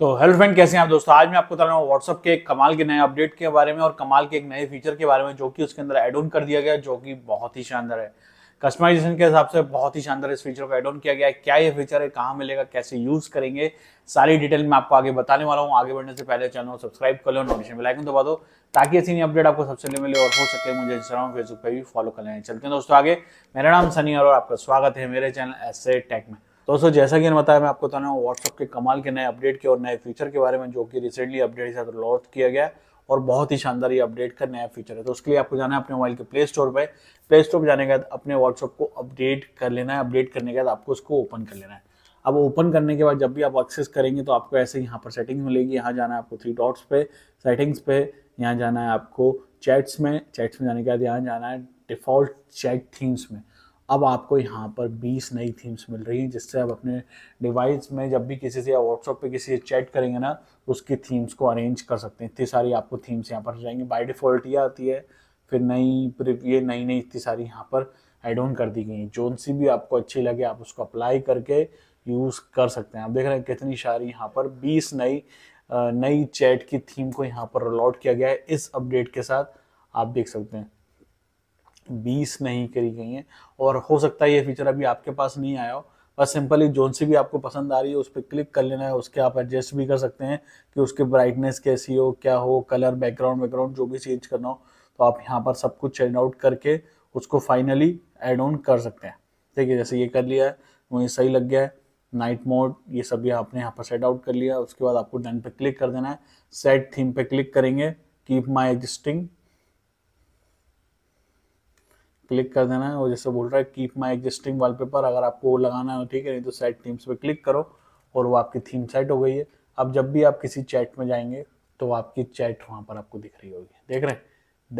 तो hello friend कैसे हैं आप दोस्तों आज मैं आपको बता रहा हूँ व्हाट्सअप के एक कमाल के नए अपडेट के बारे में और कमाल के एक नए फीचर के बारे में जो कि उसके अंदर एड ऑन कर दिया गया जो कि बहुत ही शानदार है कस्टमाइजेशन के हिसाब से बहुत ही शानदार इस फीचर को एड ऑन किया गया है क्या ये फीचर है कहाँ मिलेगा कैसे यूज करेंगे सारी डिटेल मैं आपको आगे बताने वाला हूँ आगे बढ़ने से पहले चैनल सब्सक्राइब कर लो नोटिशन में लाइकन दबा दो ताकि ऐसी नई अपडेट आपको सबसे मिले और हो सके मुझे इंस्टाग्राम फेसबुक पर भी फॉलो कर लेना चलते हैं दोस्तों आगे मेरा नाम सनी और आपका स्वागत है मेरे चैनल एस टेक में दोस्तों जैसा कि मैंने बताया मैं आपको बता रहा हूँ व्हाट्सअप के कमाल के नए अपडेट के और नए फीचर के बारे में जो कि रिसेंटली अपडेट के साथ लॉन्च किया गया और बहुत ही शानदार ये अपडेट का नया फीचर है तो उसके लिए आपको जाना है अपने मोबाइल के प्ले स्टोर पर प्ले स्टोर पर जाने के बाद अपने व्हाट्सअप को अपडेट कर लेना है अपडेट करने के बाद आपको उसको ओपन कर लेना है अब ओपन करने के बाद जब भी आप एक्सेस करेंगे तो आपको ऐसे यहाँ पर सेटिंग्स मिलेगी यहाँ जाना है आपको थ्री डॉट्स पे सेटिंग्स पे यहाँ जाना है आपको चैट्स में चैट्स में जाने के बाद यहाँ जाना है डिफ़ॉल्ट चैट थीम्स में अब आपको यहाँ पर 20 नई थीम्स मिल रही हैं जिससे आप अपने डिवाइस में जब भी किसी से या व्हाट्सअप पे किसी से चैट करेंगे ना उसकी थीम्स को अरेंज कर सकते हैं इतनी सारी आपको थीम्स यहाँ पर जाएंगे जाएंगी बाई डिफ़ॉल्ट ये आती है फिर नई ये नई नई इतनी सारी यहाँ पर एड ऑन कर दी गई हैं जोन सी भी आपको अच्छी लगे आप उसको अप्लाई करके यूज़ कर सकते हैं आप देख रहे हैं कितनी सारी यहाँ पर बीस नई नई चैट की थीम को यहाँ पर अलॉट किया गया है इस अपडेट के साथ आप देख सकते हैं बीस नहीं करी गई हैं और हो सकता है ये फीचर अभी आपके पास नहीं आया हो बस सिंपली जोन सी भी आपको पसंद आ रही है उस पर क्लिक कर लेना है उसके आप एडजस्ट भी कर सकते हैं कि उसकी ब्राइटनेस कैसी हो क्या हो कलर बैकग्राउंड वैकग्राउंड जो भी चेंज करना हो तो आप यहाँ पर सब कुछ चेंज आउट करके उसको फाइनली एड ऑन कर सकते हैं ठीक है जैसे ये कर लिया है वहीं सही लग गया है नाइट मोड ये सब आपने यहाँ पर सेट आउट कर लिया उसके बाद आपको डन पे क्लिक कर देना है सेट थीम पे क्लिक करेंगे कीप माई एग्जिस्टिंग क्लिक कर देना है और जैसे बोल रहा है कीप माई एग्जिस्टिंग वॉलपेपर अगर आपको वो लगाना है तो ठीक है नहीं तो सेट थीम्स पे क्लिक करो और वो आपकी थीम सेट हो गई है अब जब भी आप किसी चैट में जाएंगे तो आपकी चैट वहाँ पर आपको दिख रही होगी देख रहे हैं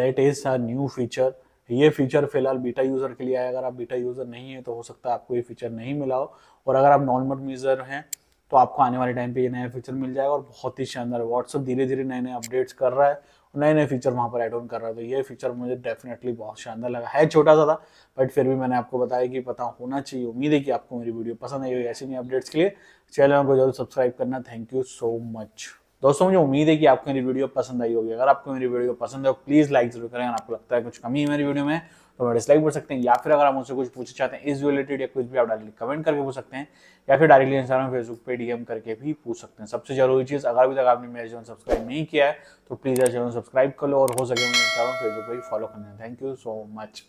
that is a new feature ये फीचर फिलहाल बीटा यूज़र के लिए आया अगर आप बीटा यूज़र नहीं है तो हो सकता है आपको ये फीचर नहीं मिला हो और अगर आप नॉर्मल यूज़र हैं तो आपको आने वाले टाइम पे ये नया फीचर मिल जाएगा और बहुत ही शानदार व्हाट्सअप धीरे धीरे नए नए अपडेट्स कर रहा है नए नए फीचर वहाँ पर एड ऑन कर रहा था तो ये फीचर मुझे डेफिनेटली बहुत शानदार लगा है छोटा सा था बट फिर भी मैंने आपको बताया कि पता होना चाहिए उम्मीद है कि आपको मेरी वीडियो पसंद आई होगी ऐसी नई अपडेट्स के लिए चैनल को जरूर सब्सक्राइब करना थैंक यू सो मच दोस्तों मुझे उम्मीद है कि आपको मेरी वीडियो पसंद आई होगी अगर आपको मेरी वीडियो पसंद है प्लीज़ तो लाइक जरूर करें अगर आपको लगता है कुछ कमी है मेरी वीडियो में तो मैं डिसलाइक कर सकते हैं या फिर अगर आप मुझसे कुछ पूछना चाहते हैं इस रिलेटेड या कुछ भी आप डायरेक्टली कमेंट करके पूछ सकते हैं या फिर डायरेक्टली इंस्टाग्राम फेसबुक पे डीएम करके भी पूछ सकते हैं सबसे जरूरी चीज़ अगर अभी तक आपने मेरे चैनल सब्सक्राइब नहीं किया है तो प्लीज़ चैनल सब्सक्राइब कर लो और हो सके इंस्टाग्राम फेसबुक पर फॉलो करना थैंक यू सो मच